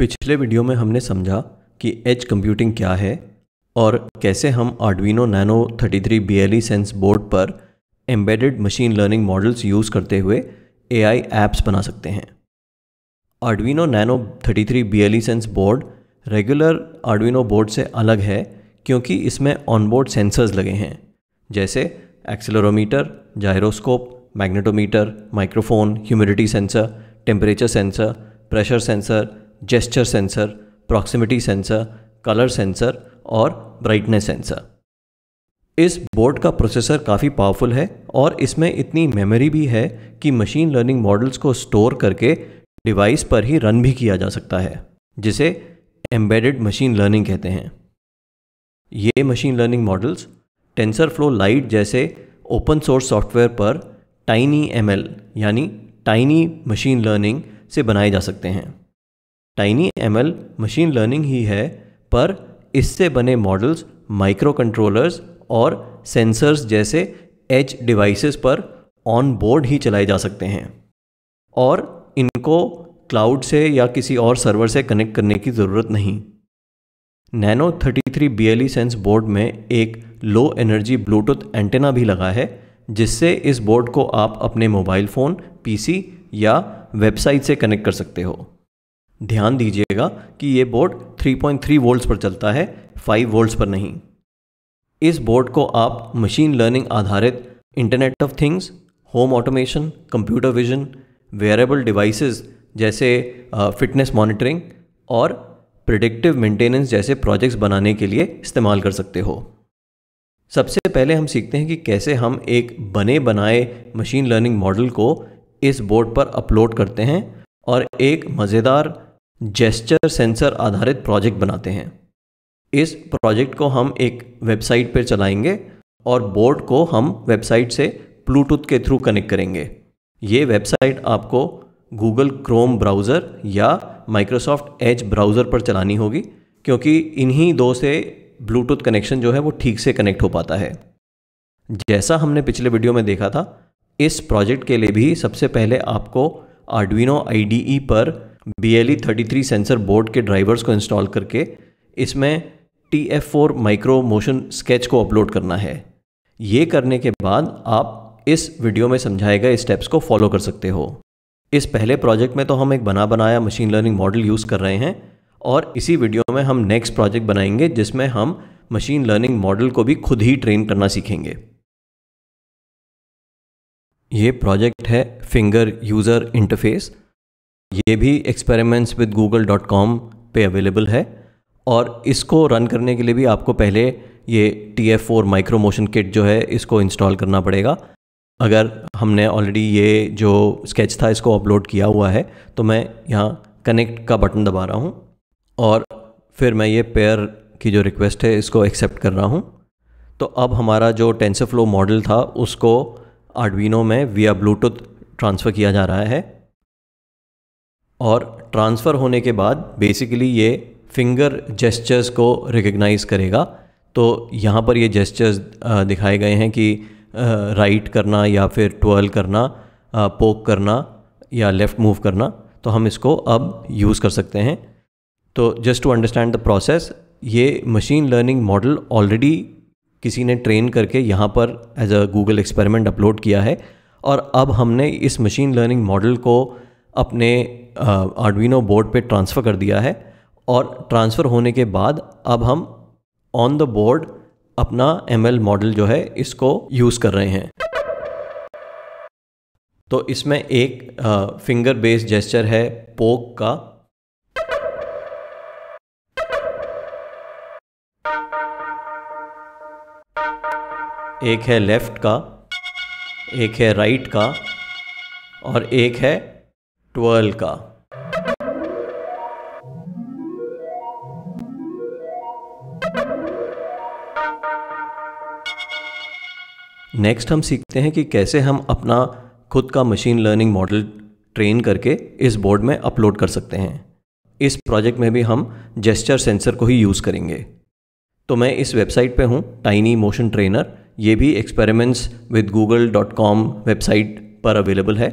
पिछले वीडियो में हमने समझा कि एज कंप्यूटिंग क्या है और कैसे हम Arduino Nano 33 BLE sense board पर embedded machine learning models use करते हुए एआई एप्स बना सकते हैं Arduino Nano 33 BLE sense board regular Arduino board से अलग है क्योंकि इसमें ऑनबोर्ड सेंसर्स लगे हैं जैसे accelerometer gyroscope magnetometer microphone humidity sensor temperature sensor pressure sensor gesture sensor proximity sensor colour sensor और ब्राइटनेस सेंसर इस बोर्ड का प्रोसेसर काफ़ी पावरफुल है और इसमें इतनी मेमोरी भी है कि मशीन लर्निंग मॉडल्स को स्टोर करके डिवाइस पर ही रन भी किया जा सकता है जिसे एम्बेडेड मशीन लर्निंग कहते हैं ये machine learning models TensorFlow lite जैसे ओपन सोर्स सॉफ्टवेयर पर टाइनी एम यानी टाइनी मशीन लर्निंग से बनाए जा सकते हैं टाइनी एमएल मशीन लर्निंग ही है पर इससे बने मॉडल्स माइक्रो कंट्रोलर्स और सेंसर्स जैसे एच डिवाइसेस पर ऑन बोर्ड ही चलाए जा सकते हैं और इनको क्लाउड से या किसी और सर्वर से कनेक्ट करने की ज़रूरत नहीं नैनो 33 बी सेंस बोर्ड में एक लो एनर्जी ब्लूटूथ एंटेना भी लगा है जिससे इस बोर्ड को आप अपने मोबाइल फ़ोन पीसी या वेबसाइट से कनेक्ट कर सकते हो ध्यान दीजिएगा कि ये बोर्ड 3.3 वोल्ट्स पर चलता है 5 वोल्ट्स पर नहीं इस बोर्ड को आप मशीन लर्निंग आधारित internet of things home automation computer vision wearable devices जैसे फिटनेस मॉनिटरिंग और प्रिडिक्टिव मेंटेनेंस जैसे प्रोजेक्ट्स बनाने के लिए इस्तेमाल कर सकते हो सबसे पहले हम सीखते हैं कि कैसे हम एक बने बनाए मशीन लर्निंग मॉडल को इस बोर्ड पर अपलोड करते हैं और एक मज़ेदार जेस्चर सेंसर आधारित प्रोजेक्ट बनाते हैं इस प्रोजेक्ट को हम एक वेबसाइट पर चलाएंगे और बोर्ड को हम वेबसाइट से ब्लूटूथ के थ्रू कनेक्ट करेंगे ये वेबसाइट आपको गूगल क्रोम ब्राउज़र या माइक्रोसॉफ्ट एज ब्राउज़र पर चलानी होगी क्योंकि इन्हीं दो से ब्लूटूथ कनेक्शन जो है वो ठीक से कनेक्ट हो पाता है जैसा हमने पिछले वीडियो में देखा था इस प्रोजेक्ट के लिए भी सबसे पहले आपको आर्डविनो आई e पर B L E thirty three sensor board के ड्राइवर्स को इंस्टॉल करके इसमें T F four micro motion sketch को अपलोड करना है ये करने के बाद आप इस वीडियो में समझाए गए स्टेप्स को फॉलो कर सकते हो इस पहले प्रोजेक्ट में तो हम एक बना बनाया मशीन लर्निंग मॉडल यूज़ कर रहे हैं और इसी वीडियो में हम नेक्स्ट प्रोजेक्ट बनाएंगे जिसमें हम मशीन लर्निंग मॉडल को भी खुद ही ट्रेन करना सीखेंगे ये प्रोजेक्ट है फिंगर यूज़र इंटरफेस ये भी experiments with Google dot com पर अवेलेबल है और इसको रन करने के लिए भी आपको पहले ये T F four micro motion kit जो है इसको इंस्टॉल करना पड़ेगा अगर हमने ऑलरेडी ये जो स्केच था इसको अपलोड किया हुआ है तो मैं यहाँ कनेक्ट का बटन दबा रहा हूँ और फिर मैं ये पेयर की जो रिक्वेस्ट है इसको एक्सेप्ट कर रहा हूँ तो अब हमारा जो टेंसर फ्लो मॉडल था उसको आर्डविनो में विया ब्लूटूथ ट्रांसफ़र किया जा रहा है और ट्रांसफ़र होने के बाद बेसिकली ये फिंगर जेस्चर्स को रिकग्नाइज़ करेगा तो यहाँ पर ये जेस्चर्स दिखाए गए हैं कि राइट करना या फिर ट्वेल करना पोक करना या लेफ़्ट मूव करना तो हम इसको अब यूज़ कर सकते हैं तो just to understand the process ये मशीन लर्निंग मॉडल ऑलरेडी किसी ने ट्रेन करके यहाँ पर as a Google experiment upload किया है और अब हमने इस मशीन लर्निंग मॉडल को अपने आर्डविनो बोर्ड पे ट्रांसफ़र कर दिया है और ट्रांसफ़र होने के बाद अब हम ऑन द बोर्ड अपना एम मॉडल जो है इसको यूज़ कर रहे हैं तो इसमें एक फिंगर बेस्ड जेस्चर है पोक का एक है लेफ़्ट का एक है राइट का और एक है ट्वेल्व का नेक्स्ट हम सीखते हैं कि कैसे हम अपना खुद का मशीन लर्निंग मॉडल ट्रेन करके इस बोर्ड में अपलोड कर सकते हैं इस प्रोजेक्ट में भी हम जेस्चर सेंसर को ही यूज़ करेंगे तो मैं इस वेबसाइट पे हूँ टाइनी मोशन ट्रेनर ये भी experiments with Google dot com website पर अवेलेबल है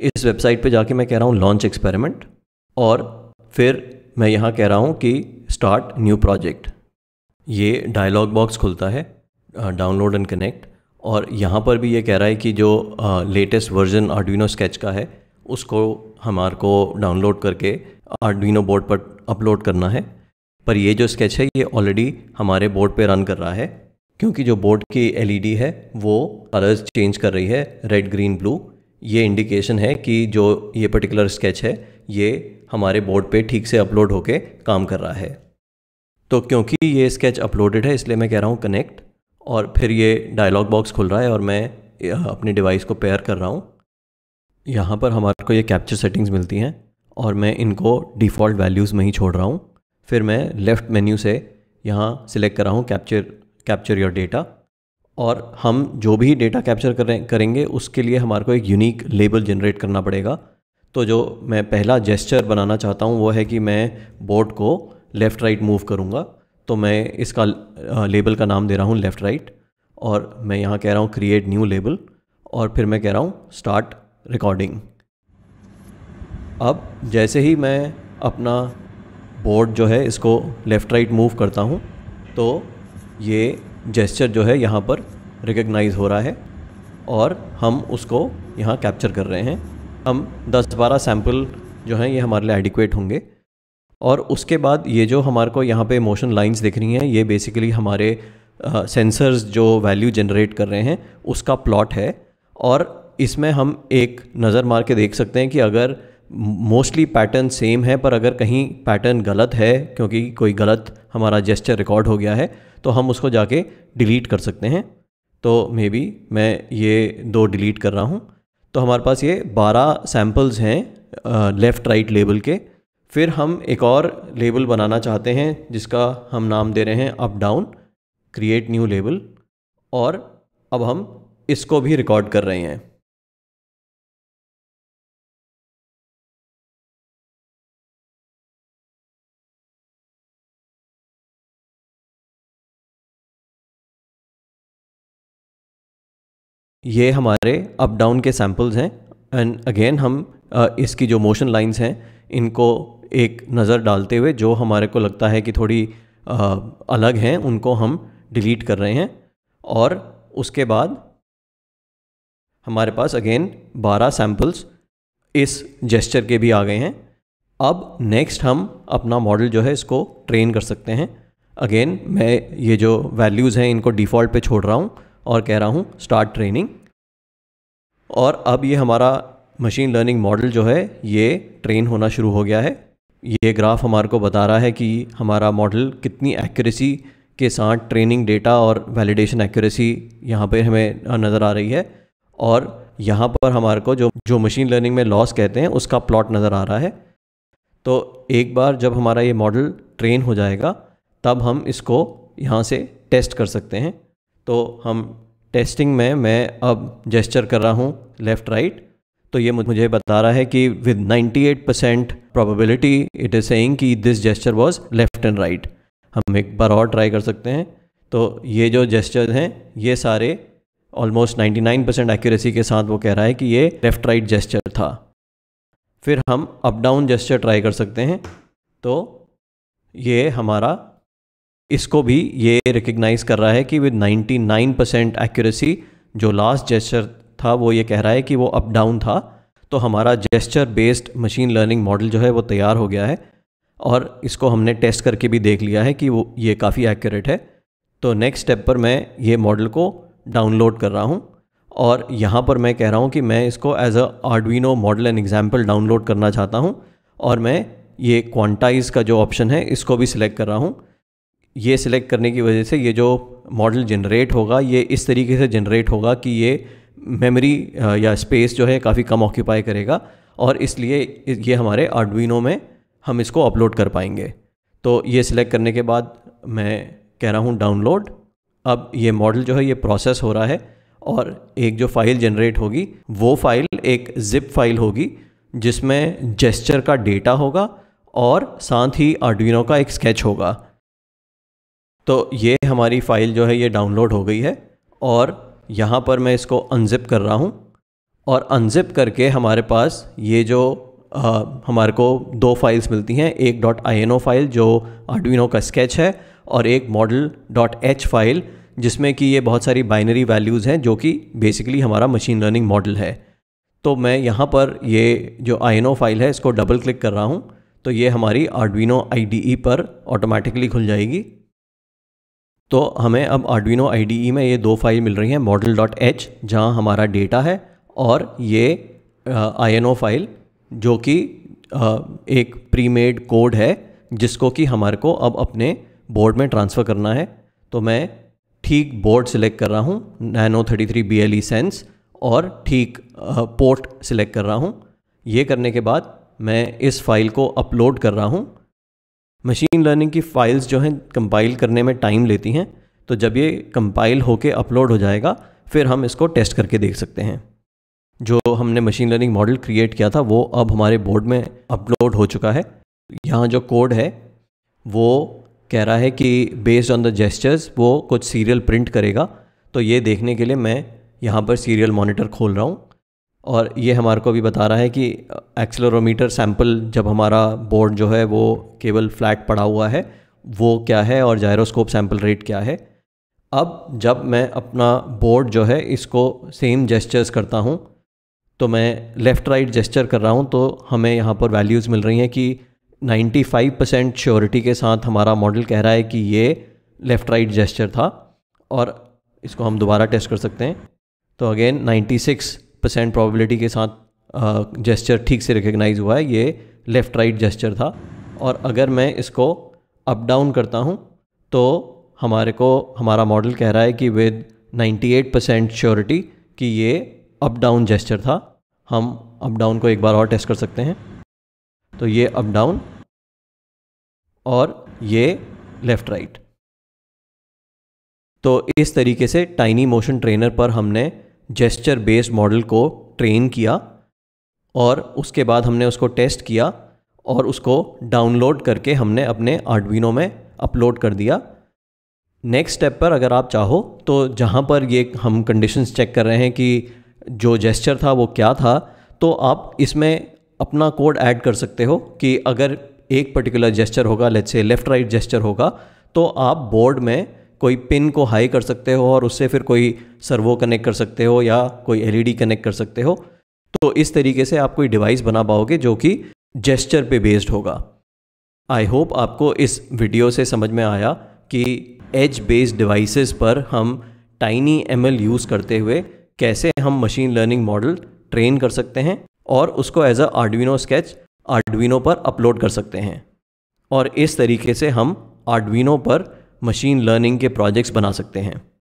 इस वेबसाइट पे जाके मैं कह रहा हूँ लॉन्च एक्सपेरिमेंट और फिर मैं यहाँ कह रहा हूँ कि स्टार्ट न्यू प्रोजेक्ट ये डायलॉग बॉक्स खुलता है डाउनलोड एंड कनेक्ट और यहाँ पर भी ये कह रहा है कि जो लेटेस्ट वर्जन आर्डविनो स्केच का है उसको हमार को डाउनलोड करके आर्डविनो बोर्ड पर अपलोड करना है पर ये जो स्केच है ये ऑलरेडी हमारे बोर्ड पे रन कर रहा है क्योंकि जो बोर्ड की एलईडी e है वो कलर्स चेंज कर रही है रेड ग्रीन ब्लू ये इंडिकेशन है कि जो ये पर्टिकुलर स्केच है ये हमारे बोर्ड पे ठीक से अपलोड होके काम कर रहा है तो क्योंकि ये स्केच अपलोडेड है इसलिए मैं कह रहा हूँ कनेक्ट और फिर ये डायलॉग बॉक्स खुल रहा है और मैं अपने डिवाइस को पेयर कर रहा हूँ यहाँ पर हमारे को ये कैप्चर सेटिंग्स मिलती हैं और मैं इनको डिफ़ॉल्ट वैल्यूज़ में ही छोड़ रहा हूँ फिर मैं लेफ़्ट मेन्यू से यहाँ सिलेक्ट कर रहा हूँ कैप्चर कैप्चर योर डेटा और हम जो भी डेटा कैप्चर करें करेंगे उसके लिए हमारे को एक यूनिक लेबल जनरेट करना पड़ेगा तो जो मैं पहला जेस्चर बनाना चाहता हूँ वो है कि मैं बोर्ड को लेफ़्ट राइट मूव करूँगा तो मैं इसका लेबल का नाम दे रहा हूँ लेफ़्ट राइट और मैं यहाँ कह रहा हूँ क्रिएट न्यू लेबल और फिर मैं कह रहा हूँ स्टार्ट रिकॉर्डिंग अब जैसे ही मैं अपना बोर्ड जो है इसको लेफ़्ट राइट मूव करता हूँ तो ये जेस्चर जो है यहाँ पर रिकग्नाइज हो रहा है और हम उसको यहाँ कैप्चर कर रहे हैं हम 10-12 सैम्पल जो हैं ये हमारे लिए एडिक्वेट होंगे और उसके बाद ये जो हमारे को यहाँ पे मोशन लाइंस दिख रही हैं ये बेसिकली हमारे सेंसर्स जो वैल्यू जनरेट कर रहे हैं उसका प्लॉट है और इसमें हम एक नज़र मार के देख सकते हैं कि अगर मोस्टली पैटर्न सेम है पर अगर कहीं पैटर्न गलत है क्योंकि कोई गलत हमारा जेस्चर रिकॉर्ड हो गया है तो हम उसको जाके डिलीट कर सकते हैं तो मे बी मैं ये दो डिलीट कर रहा हूँ तो हमारे पास ये बारह सैम्पल्स हैं लेफ़्ट राइट लेबल के फिर हम एक और लेबल बनाना चाहते हैं जिसका हम नाम दे रहे हैं up down create new label और अब हम इसको भी रिकॉर्ड कर रहे हैं ये हमारे अप डाउन के सैम्पल्स हैं एंड अगेन हम इसकी जो मोशन लाइंस हैं इनको एक नज़र डालते हुए जो हमारे को लगता है कि थोड़ी अलग हैं उनको हम डिलीट कर रहे हैं और उसके बाद हमारे पास अगेन 12 सैम्पल्स इस जेस्चर के भी आ गए हैं अब नेक्स्ट हम अपना मॉडल जो है इसको ट्रेन कर सकते हैं अगेन मैं ये जो वैल्यूज़ हैं इनको डिफ़ॉल्ट पे छोड़ रहा हूँ और कह रहा हूँ स्टार्ट ट्रेनिंग और अब ये हमारा मशीन लर्निंग मॉडल जो है ये ट्रेन होना शुरू हो गया है ये ग्राफ हमारे को बता रहा है कि हमारा मॉडल कितनी एक्यूरेसी के साथ ट्रेनिंग डेटा और वैलिडेशन एक्यूरेसी यहाँ पे हमें नज़र आ रही है और यहाँ पर हमारे को जो जो मशीन लर्निंग में लॉस कहते हैं उसका प्लॉट नज़र आ रहा है तो एक बार जब हमारा ये मॉडल ट्रेन हो जाएगा तब हम इसको यहाँ से टेस्ट कर सकते हैं तो हम टेस्टिंग में मैं अब जेस्चर कर रहा हूँ लेफ़्ट राइट तो ये मुझे बता रहा है कि with 98 percent probability it is saying कि this gesture was left and right हम एक बार और ट्राई कर सकते हैं तो ये जो जेस्चर हैं ये सारे ऑलमोस्ट 99 परसेंट एक्यूरेसी के साथ वो कह रहा है कि ये लेफ़्ट राइट जेस्चर था फिर हम अप डाउन जेस्चर ट्राई कर सकते हैं तो ये हमारा इसको भी ये रिकग्नाइज कर रहा है कि विद 99 परसेंट एक्यूरेसी जो लास्ट जेस्चर था वो ये कह रहा है कि वो अप डाउन था तो हमारा gesture based machine learning model जो है वो तैयार हो गया है और इसको हमने टेस्ट करके भी देख लिया है कि वो ये काफ़ी एक्यूरेट है तो नेक्स्ट स्टेप पर मैं ये मॉडल को डाउनलोड कर रहा हूँ और यहाँ पर मैं कह रहा हूँ कि मैं इसको as a Arduino model and example download करना चाहता हूँ और मैं ये क्वांटाइज का जो ऑप्शन है इसको भी सिलेक्ट कर रहा हूँ ये सिलेक्ट करने की वजह से ये जो मॉडल जनरेट होगा ये इस तरीके से जनरेट होगा कि ये मेमोरी या स्पेस जो है काफ़ी कम ऑक्यूपाई करेगा और इसलिए ये हमारे आर्डविनों में हम इसको अपलोड कर पाएंगे तो ये सिलेक्ट करने के बाद मैं कह रहा हूँ डाउनलोड अब ये मॉडल जो है ये प्रोसेस हो रहा है और एक जो फाइल जनरेट होगी वो फाइल एक जिप फाइल होगी जिसमें जेस्चर का डेटा होगा और साथ ही आर्डविनों का एक स्केच होगा तो ये हमारी फ़ाइल जो है ये डाउनलोड हो गई है और यहाँ पर मैं इसको अनजिप कर रहा हूँ और अनजिप करके हमारे पास ये जो आ, हमारे को दो फाइल्स मिलती हैं एक dot I N O file जो आडविनो का स्केच है और एक मॉडल डॉट एच फाइल जिसमें कि ये बहुत सारी बाइनरी वैल्यूज़ हैं जो कि बेसिकली हमारा मशीन लर्निंग मॉडल है तो मैं यहाँ पर ये जो आई एन ओ फाइल है इसको डबल क्लिक कर रहा हूँ तो ये हमारी आडविनो आई डी ई पर ऑटोमेटिकली खुल जाएगी तो हमें अब Arduino IDE में ये दो फाइल मिल रही हैं मॉडल डॉट एच जहाँ हमारा डेटा है और ये आई फाइल जो कि एक प्री मेड कोड है जिसको कि हमारे को अब अपने बोर्ड में ट्रांसफ़र करना है तो मैं ठीक बोर्ड सिलेक्ट कर रहा हूँ Nano 33 three B L E sense और ठीक पोर्ट सिलेक्ट कर रहा हूँ ये करने के बाद मैं इस फाइल को अपलोड कर रहा हूँ मशीन लर्निंग की फ़ाइल्स जो हैं कंपाइल करने में टाइम लेती हैं तो जब ये कंपाइल होकर अपलोड हो जाएगा फिर हम इसको टेस्ट करके देख सकते हैं जो हमने मशीन लर्निंग मॉडल क्रिएट किया था वो अब हमारे बोर्ड में अपलोड हो चुका है यहाँ जो कोड है वो कह रहा है कि बेस्ड ऑन द जेस्टर्स वो कुछ सीरियल प्रिंट करेगा तो ये देखने के लिए मैं यहाँ पर सीरियल मॉनिटर खोल रहा हूँ और ये हमारे को भी बता रहा है कि एक्सलरोमीटर सैम्पल जब हमारा बोर्ड जो है वो केवल फ्लैट पड़ा हुआ है वो क्या है और जायरोस्कोप सैम्पल रेट क्या है अब जब मैं अपना बोर्ड जो है इसको सेम जेस्चर्स करता हूँ तो मैं लेफ़्ट राइट जेस्चर कर रहा हूँ तो हमें यहाँ पर वैल्यूज़ मिल रही हैं कि 95 परसेंट श्योरिटी के साथ हमारा मॉडल कह रहा है कि ये लेफ़्ट राइट जेस्चर था और इसको हम दोबारा टेस्ट कर सकते हैं तो अगेन 96 परसेंट प्रॉबिलिटी के साथ जेस्चर ठीक से रिकग्नाइज हुआ है ये लेफ़्ट राइट जेस्चर था और अगर मैं इसको अप डाउन करता हूँ तो हमारे को हमारा मॉडल कह रहा है कि विद 98 परसेंट श्योरिटी कि ये अप डाउन जेस्चर था हम अप डाउन को एक बार और टेस्ट कर सकते हैं तो ये अप डाउन और ये लेफ़्ट राइट तो इस तरीके से टाइनी मोशन ट्रेनर पर हमने जेस्चर बेस्ड मॉडल को ट्रेन किया और उसके बाद हमने उसको टेस्ट किया और उसको डाउनलोड करके हमने अपने आर्डविनो में अपलोड कर दिया नेक्स्ट स्टेप पर अगर आप चाहो तो जहाँ पर ये हम कंडीशंस चेक कर रहे हैं कि जो जेस्चर था वो क्या था तो आप इसमें अपना कोड ऐड कर सकते हो कि अगर एक पर्टिकुलर जेस्चर होगा let's say left right gesture होगा तो आप बोर्ड में कोई पिन को हाई कर सकते हो और उससे फिर कोई सर्वो कनेक्ट कर सकते हो या कोई एलईडी कनेक्ट e कर सकते हो तो इस तरीके से आप कोई डिवाइस बना पाओगे जो कि जेस्चर पे बेस्ड होगा आई होप आपको इस वीडियो से समझ में आया कि एज बेस्ड डिवाइसेस पर हम टाइनी एम यूज़ करते हुए कैसे हम मशीन लर्निंग मॉडल ट्रेन कर सकते हैं और उसको एज अ आर्डविनो स्केच आर्डविनो पर अपलोड कर सकते हैं और इस तरीके से हम आर्डविनो पर मशीन लर्निंग के प्रोजेक्ट्स बना सकते हैं